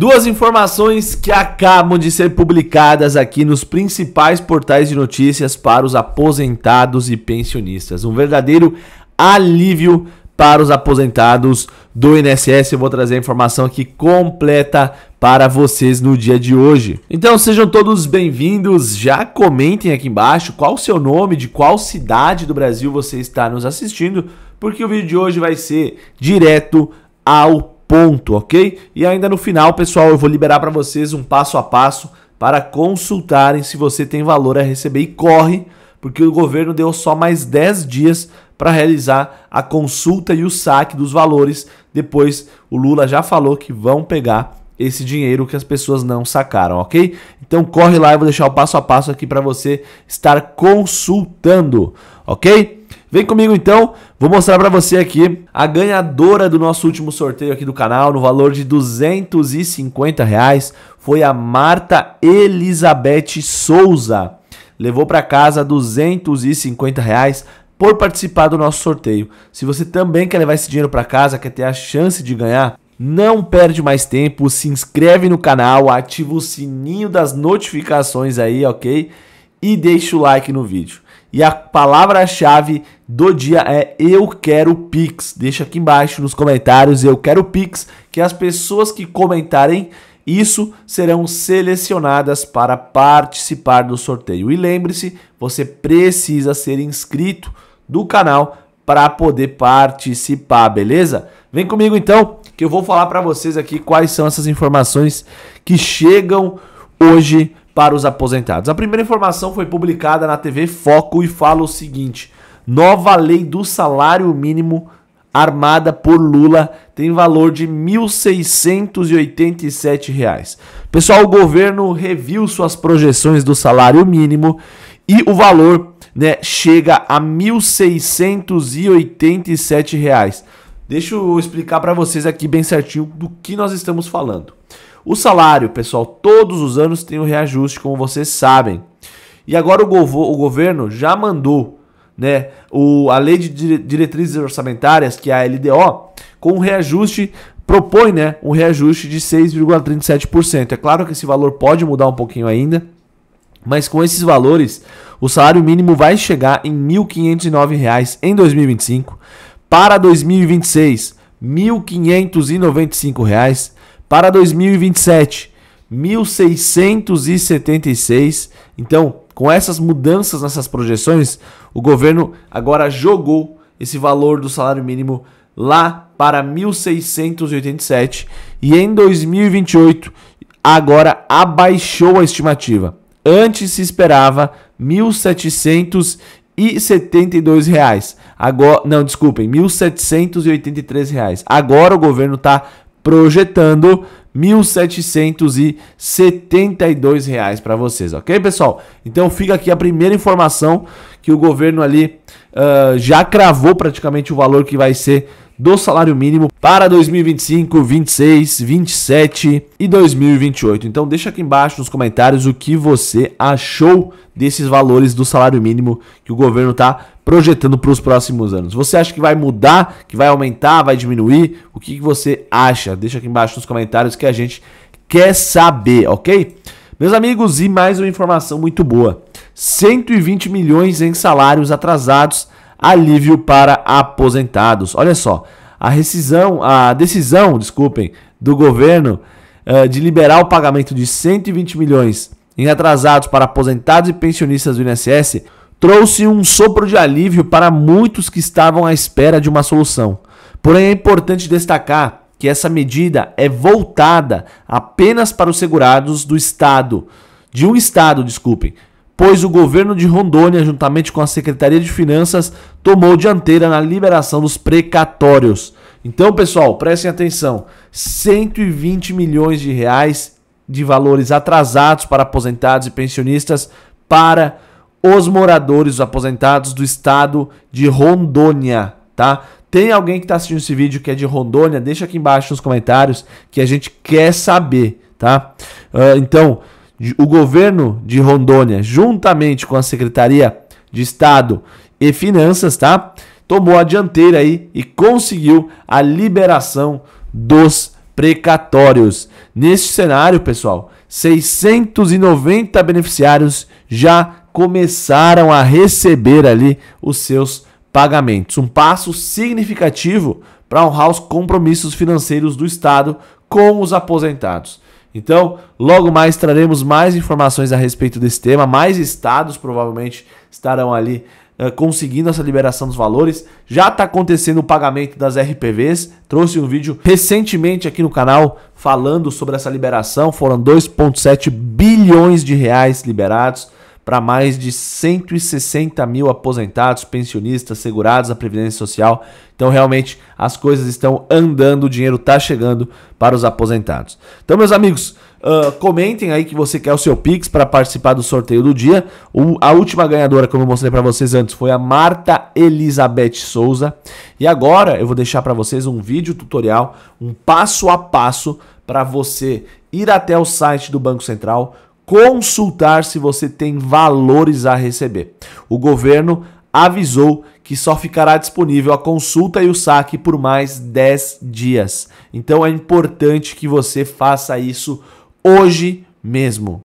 Duas informações que acabam de ser publicadas aqui nos principais portais de notícias para os aposentados e pensionistas. Um verdadeiro alívio para os aposentados do INSS. Eu vou trazer a informação aqui completa para vocês no dia de hoje. Então sejam todos bem-vindos. Já comentem aqui embaixo qual o seu nome, de qual cidade do Brasil você está nos assistindo, porque o vídeo de hoje vai ser direto ao ponto, ok? E ainda no final, pessoal, eu vou liberar para vocês um passo a passo para consultarem se você tem valor a receber e corre, porque o governo deu só mais 10 dias para realizar a consulta e o saque dos valores. Depois, o Lula já falou que vão pegar esse dinheiro que as pessoas não sacaram, ok? Então corre lá, eu vou deixar o passo a passo aqui para você estar consultando, ok? Vem comigo então, vou mostrar para você aqui a ganhadora do nosso último sorteio aqui do canal, no valor de 250 reais, foi a Marta Elizabeth Souza. Levou para casa 250 reais por participar do nosso sorteio. Se você também quer levar esse dinheiro para casa, quer ter a chance de ganhar, não perde mais tempo, se inscreve no canal, ativa o sininho das notificações aí, ok? E deixa o like no vídeo. E a palavra-chave do dia é eu quero Pix. Deixa aqui embaixo nos comentários eu quero Pix, que as pessoas que comentarem isso serão selecionadas para participar do sorteio. E lembre-se, você precisa ser inscrito do canal para poder participar, beleza? Vem comigo então, que eu vou falar para vocês aqui quais são essas informações que chegam hoje para os aposentados. A primeira informação foi publicada na TV Foco e fala o seguinte: nova lei do salário mínimo armada por Lula tem valor de R$ 1.687. Pessoal, o governo reviu suas projeções do salário mínimo e o valor né, chega a R$ 1.687. Deixa eu explicar para vocês aqui bem certinho do que nós estamos falando. O salário, pessoal, todos os anos tem um reajuste, como vocês sabem. E agora o, govo, o governo já mandou né, o, a Lei de Diretrizes Orçamentárias, que é a LDO, com um reajuste, propõe né, um reajuste de 6,37%. É claro que esse valor pode mudar um pouquinho ainda, mas com esses valores, o salário mínimo vai chegar em R$ 1.509 em 2025, para 2026, R$ 1.595, para 2027, 1676. Então, com essas mudanças nessas projeções, o governo agora jogou esse valor do salário mínimo lá para 1687 e em 2028 agora abaixou a estimativa. Antes se esperava 1772 reais. Agora, não, desculpem, 1783 reais. Agora o governo está projetando R$ 1.772 para vocês, ok, pessoal? Então fica aqui a primeira informação que o governo ali uh, já cravou praticamente o valor que vai ser do salário mínimo para 2025, 26, 27 e 2028. Então deixa aqui embaixo nos comentários o que você achou desses valores do salário mínimo que o governo está projetando para os próximos anos. Você acha que vai mudar, que vai aumentar, vai diminuir? O que, que você acha? Deixa aqui embaixo nos comentários que a gente quer saber, ok? Meus amigos, e mais uma informação muito boa: 120 milhões em salários atrasados alívio para aposentados. Olha só, a rescisão, a decisão, desculpem, do governo uh, de liberar o pagamento de 120 milhões em atrasados para aposentados e pensionistas do INSS trouxe um sopro de alívio para muitos que estavam à espera de uma solução. Porém, é importante destacar que essa medida é voltada apenas para os segurados do Estado, de um Estado, desculpem, pois o governo de Rondônia, juntamente com a Secretaria de Finanças, tomou dianteira na liberação dos precatórios. Então, pessoal, prestem atenção: 120 milhões de reais de valores atrasados para aposentados e pensionistas para os moradores os aposentados do estado de Rondônia, tá? Tem alguém que está assistindo esse vídeo que é de Rondônia? Deixa aqui embaixo nos comentários que a gente quer saber, tá? Uh, então, o governo de Rondônia, juntamente com a Secretaria de Estado e Finanças, tá? Tomou a dianteira aí e conseguiu a liberação dos precatórios. Neste cenário, pessoal, 690 beneficiários já começaram a receber ali os seus pagamentos. Um passo significativo para honrar os compromissos financeiros do Estado com os aposentados. Então, logo mais traremos mais informações a respeito desse tema. Mais estados provavelmente estarão ali uh, conseguindo essa liberação dos valores. Já está acontecendo o pagamento das RPVs. Trouxe um vídeo recentemente aqui no canal falando sobre essa liberação. Foram 2,7 bilhões de reais liberados para mais de 160 mil aposentados, pensionistas, segurados da Previdência Social. Então, realmente, as coisas estão andando, o dinheiro está chegando para os aposentados. Então, meus amigos, uh, comentem aí que você quer o seu Pix para participar do sorteio do dia. O, a última ganhadora, como eu mostrei para vocês antes, foi a Marta Elizabeth Souza. E agora eu vou deixar para vocês um vídeo tutorial, um passo a passo para você ir até o site do Banco Central consultar se você tem valores a receber. O governo avisou que só ficará disponível a consulta e o saque por mais 10 dias. Então é importante que você faça isso hoje mesmo.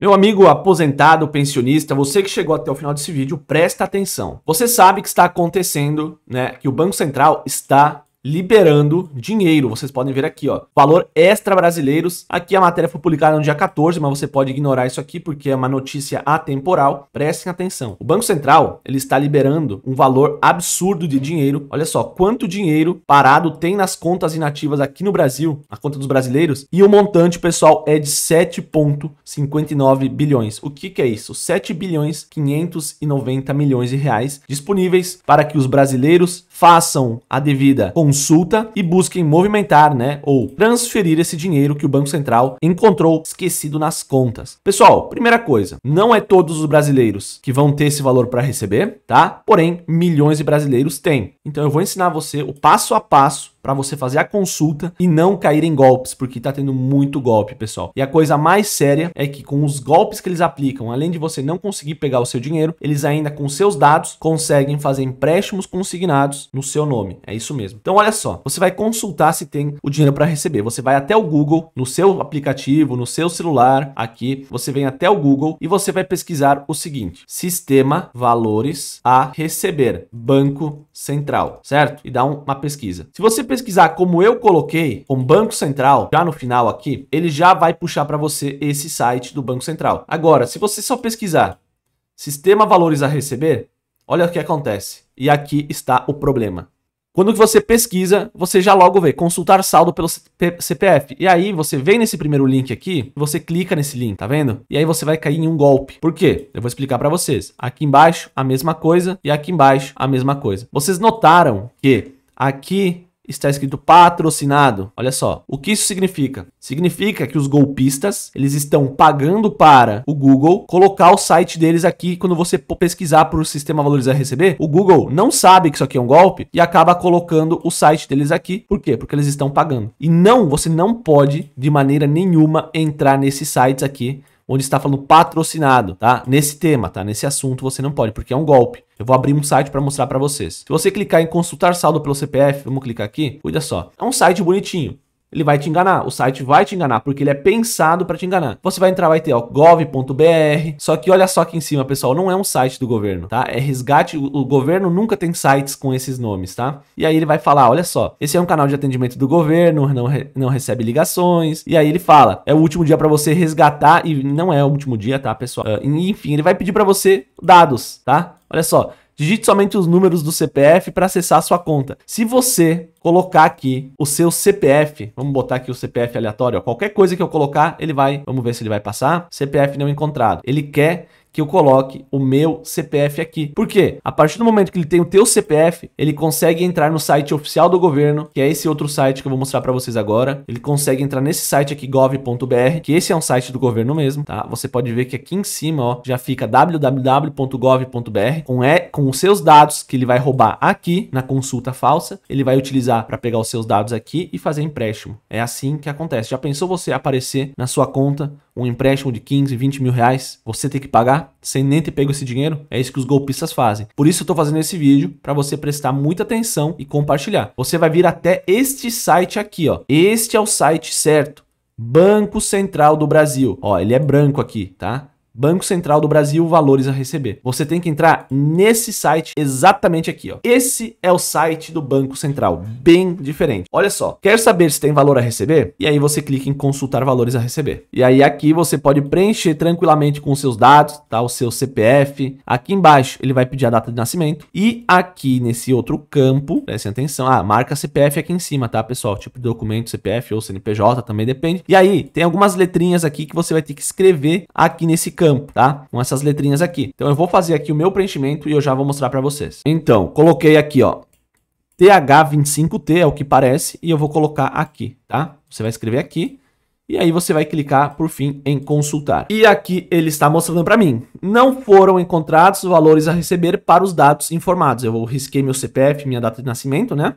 Meu amigo aposentado, pensionista, você que chegou até o final desse vídeo, presta atenção. Você sabe que está acontecendo, né, que o Banco Central está liberando dinheiro. Vocês podem ver aqui, ó, valor extra brasileiros. Aqui a matéria foi publicada no dia 14, mas você pode ignorar isso aqui porque é uma notícia atemporal. Prestem atenção. O Banco Central, ele está liberando um valor absurdo de dinheiro. Olha só quanto dinheiro parado tem nas contas inativas aqui no Brasil, a conta dos brasileiros, e o montante, pessoal, é de 7.59 bilhões. O que que é isso? 7 bilhões 590 milhões de reais disponíveis para que os brasileiros façam a devida consulta e busquem movimentar, né, ou transferir esse dinheiro que o Banco Central encontrou esquecido nas contas. Pessoal, primeira coisa, não é todos os brasileiros que vão ter esse valor para receber, tá? Porém, milhões de brasileiros têm. Então eu vou ensinar você o passo a passo para você fazer a consulta e não cair em golpes, porque tá tendo muito golpe, pessoal. E a coisa mais séria é que com os golpes que eles aplicam, além de você não conseguir pegar o seu dinheiro, eles ainda com seus dados conseguem fazer empréstimos consignados no seu nome. É isso mesmo. Então olha só, você vai consultar se tem o dinheiro para receber. Você vai até o Google, no seu aplicativo, no seu celular, aqui, você vem até o Google e você vai pesquisar o seguinte: Sistema Valores a Receber, Banco Central, certo? E dá um, uma pesquisa. Se você pesquisar como eu coloquei, com Banco Central, já no final aqui, ele já vai puxar para você esse site do Banco Central. Agora, se você só pesquisar Sistema Valores a Receber, olha o que acontece. E aqui está o problema. Quando você pesquisa, você já logo vê consultar saldo pelo CPF. E aí você vem nesse primeiro link aqui, você clica nesse link, tá vendo? E aí você vai cair em um golpe. Por quê? Eu vou explicar para vocês. Aqui embaixo a mesma coisa e aqui embaixo a mesma coisa. Vocês notaram que aqui está escrito patrocinado. Olha só, o que isso significa? Significa que os golpistas, eles estão pagando para o Google colocar o site deles aqui quando você pesquisar para o sistema valorizar receber, o Google não sabe que isso aqui é um golpe e acaba colocando o site deles aqui. Por quê? Porque eles estão pagando. E não, você não pode de maneira nenhuma entrar nesses sites aqui onde está falando patrocinado, tá? Nesse tema, tá? Nesse assunto você não pode, porque é um golpe. Eu vou abrir um site para mostrar para vocês. Se você clicar em consultar saldo pelo CPF, vamos clicar aqui, olha só. É um site bonitinho ele vai te enganar. O site vai te enganar, porque ele é pensado para te enganar. Você vai entrar, vai ter, ó, gov.br. Só que olha só aqui em cima, pessoal, não é um site do governo, tá? É resgate. O, o governo nunca tem sites com esses nomes, tá? E aí ele vai falar: olha só, esse é um canal de atendimento do governo, não, re, não recebe ligações. E aí ele fala: é o último dia para você resgatar. E não é o último dia, tá, pessoal? Uh, enfim, ele vai pedir para você dados, tá? Olha só, Digite somente os números do CPF para acessar a sua conta. Se você colocar aqui o seu CPF. Vamos botar aqui o CPF aleatório. Ó. Qualquer coisa que eu colocar, ele vai. Vamos ver se ele vai passar. CPF não encontrado. Ele quer que eu coloque o meu CPF aqui. Por quê? A partir do momento que ele tem o teu CPF, ele consegue entrar no site oficial do governo, que é esse outro site que eu vou mostrar para vocês agora. Ele consegue entrar nesse site aqui gov.br, que esse é um site do governo mesmo, tá? Você pode ver que aqui em cima, ó, já fica www.gov.br com é com os seus dados que ele vai roubar aqui na consulta falsa. Ele vai utilizar para pegar os seus dados aqui e fazer empréstimo. É assim que acontece. Já pensou você aparecer na sua conta um empréstimo de 15, 20 mil reais, você ter que pagar sem nem ter pego esse dinheiro? É isso que os golpistas fazem. Por isso eu estou fazendo esse vídeo para você prestar muita atenção e compartilhar. Você vai vir até este site aqui, ó. Este é o site certo. Banco Central do Brasil. Ó, ele é branco aqui, tá? Banco Central do Brasil, valores a receber. Você tem que entrar nesse site exatamente aqui, ó. Esse é o site do Banco Central, bem diferente. Olha só, quer saber se tem valor a receber? E aí você clica em consultar valores a receber. E aí aqui você pode preencher tranquilamente com seus dados, tá? O seu CPF. Aqui embaixo ele vai pedir a data de nascimento e aqui nesse outro campo, prestem atenção, ah, marca CPF aqui em cima, tá, pessoal? Tipo de documento, CPF ou CNPJ, também depende. E aí tem algumas letrinhas aqui que você vai ter que escrever aqui nesse campo campo, tá? Com essas letrinhas aqui. Então eu vou fazer aqui o meu preenchimento e eu já vou mostrar para vocês. Então, coloquei aqui, ó, TH25T é o que parece e eu vou colocar aqui, tá? Você vai escrever aqui e aí você vai clicar por fim em consultar. E aqui ele está mostrando para mim. Não foram encontrados valores a receber para os dados informados. Eu risquei meu CPF, minha data de nascimento, né?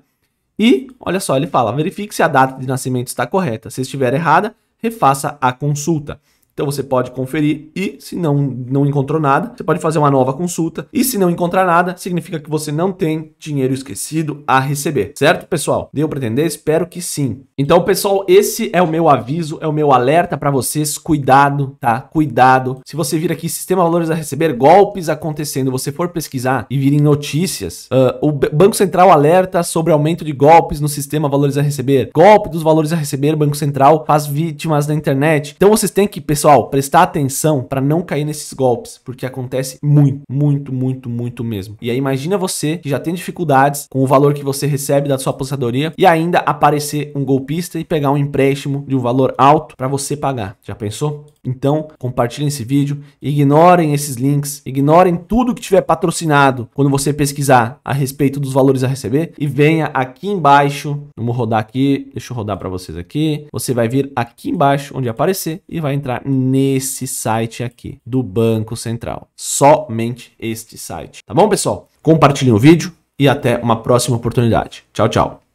E olha só, ele fala: verifique se a data de nascimento está correta. Se estiver errada, refaça a consulta. Então você pode conferir e se não não encontrou nada, você pode fazer uma nova consulta e se não encontrar nada, significa que você não tem dinheiro esquecido a receber, certo, pessoal? Deu para entender? Espero que sim. Então, pessoal, esse é o meu aviso, é o meu alerta para vocês, cuidado, tá? Cuidado. Se você vir aqui sistema valores a receber, golpes acontecendo, você for pesquisar e virem notícias, uh, o Banco Central alerta sobre aumento de golpes no sistema valores a receber, golpe dos valores a receber, Banco Central faz vítimas na internet. Então vocês têm que, pessoal, pessoal, prestar atenção para não cair nesses golpes, porque acontece muito, muito, muito, muito mesmo. E aí imagina você que já tem dificuldades com o valor que você recebe da sua aposentadoria e ainda aparecer um golpista e pegar um empréstimo de um valor alto para você pagar. Já pensou? Então, compartilhem esse vídeo, ignorem esses links, ignorem tudo que tiver patrocinado quando você pesquisar a respeito dos valores a receber e venha aqui embaixo. Vamos rodar aqui, deixa eu rodar para vocês aqui. Você vai vir aqui embaixo onde aparecer e vai entrar nesse site aqui do Banco Central. Somente este site. Tá bom, pessoal? Compartilhem o vídeo e até uma próxima oportunidade. Tchau, tchau.